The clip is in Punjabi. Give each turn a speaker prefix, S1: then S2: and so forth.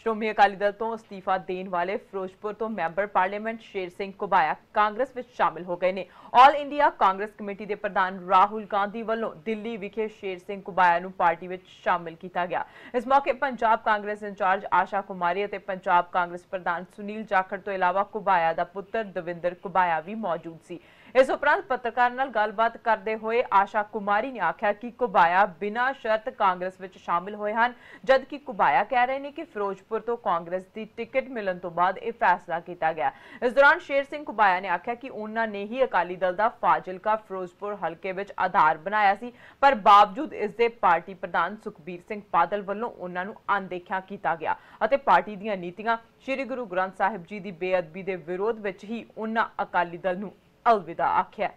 S1: ਸ਼੍ਰੋਮਣੀ ਅਕਾਲੀ ਦਲ ਤੋਂ ਅਸਤੀਫਾ ਦੇਣ ਵਾਲੇ ਫਿਰੋਜ਼ਪੁਰ ਤੋਂ ਮੈਂਬਰ ਪਾਰਲੀਮੈਂਟ ਸ਼ੇਰ ਸਿੰਘ ਕੁਬਾਇਆ ਕਾਂਗਰਸ ਵਿੱਚ ਸ਼ਾਮਿਲ ਹੋ ਗਏ ਨੇ 올 ਇੰਡੀਆ ਕਾਂਗਰਸ ਕਮੇਟੀ ਦੇ ਪ੍ਰਧਾਨ ਰਾਹੁਲ ਗਾਂਧੀ ਵੱਲੋਂ ਦਿੱਲੀ ਵਿਖੇ ਸ਼ੇਰ ਸਿੰਘ ਕੁਬਾਇਆ ਨੂੰ ਪਾਰਟੀ ਵਿੱਚ ਸ਼ਾਮਿਲ ਕੀਤਾ ਗਿਆ ਇਸ ਮੌਕੇ ਪੰਜਾਬ ਕਾਂਗਰਸ ਇੰਚਾਰਜ ਆਸ਼ਾ ਕੁਮਾਰੀ ਅਤੇ ਪੰਜਾਬ ਕਾਂਗਰਸ ਪ੍ਰਧਾਨ ਸੁਨੀਲ ਜਾਖੜ ਤੋਂ ਇਲਾਵਾ ਕੁਬਾਇਆ ਦਾ ਪੁੱਤਰ ਦਵਿੰਦਰ ਕੁਬਾਇਆ ਵੀ ਮੌਜੂਦ ਸੀ ਇਸ ਉਪਰੰਤ ਪੱਤਰਕਾਰ ਨਾਲ ਗੱਲਬਾਤ ਕਰਦੇ ਹੋਏ ਆਸ਼ਾ ਕੁਮਾਰੀ ਨੇ ਆਖਿਆ ਕਿ ਕੁਬਾਇਆ ਬਿਨਾਂ ਸ਼ਰਤ ਕਾਂਗਰਸ ਵਿੱਚ ਸ਼ਾਮਿਲ ਹੋਏ ਹਨ ਜਦਕਿ ਕੁਬਾਇਆ ਕਹਿ ਰਹੇ ਨੇ ਕਿ ਫਿਰੋਜ਼ਪੁਰ ਸ਼ੇਖਪੁਰ ਤੋਂ ਕਾਂਗਰਸ ਦੀ ਟਿਕਟ ਮਿਲਣ ਤੋਂ ਬਾਅਦ ਇਹ ਫੈਸਲਾ ਕੀਤਾ ਗਿਆ ਇਸ ਦੌਰਾਨ ਸ਼ੇਰ ਸਿੰਘ ਕੁਬਾਇਆ ਨੇ ਆਖਿਆ ਕਿ ਉਹਨਾਂ ਨੇ ਹੀ ਅਕਾਲੀ ਦਲ ਦਾ ਫਾਜ਼ਿਲਕਾ ਫਿਰੋਜ਼ਪੁਰ ਹਲਕੇ ਵਿੱਚ ਆਧਾਰ ਬਣਾਇਆ ਸੀ ਪਰ ਬਾਵਜੂਦ ਇਸ ਦੇ ਪਾਰਟੀ ਪ੍ਰਧਾਨ ਸੁਖਬੀਰ ਸਿੰਘ ਬਾਦਲ ਵੱਲੋਂ ਉਹਨਾਂ ਨੂੰ ਅਣਦੇਖਿਆ ਕੀਤਾ ਗਿਆ ਅਤੇ ਪਾਰਟੀ ਦੀਆਂ ਨੀਤੀਆਂ ਸ੍ਰੀ ਗੁਰੂ ਗ੍ਰੰਥ ਸਾਹਿਬ ਜੀ ਦੀ ਬੇਅਦਬੀ ਦੇ ਵਿਰੋਧ ਵਿੱਚ ਹੀ ਉਹਨਾਂ ਅਕਾਲੀ ਦਲ ਨੂੰ ਅਲਵਿਦਾ ਆਖਿਆ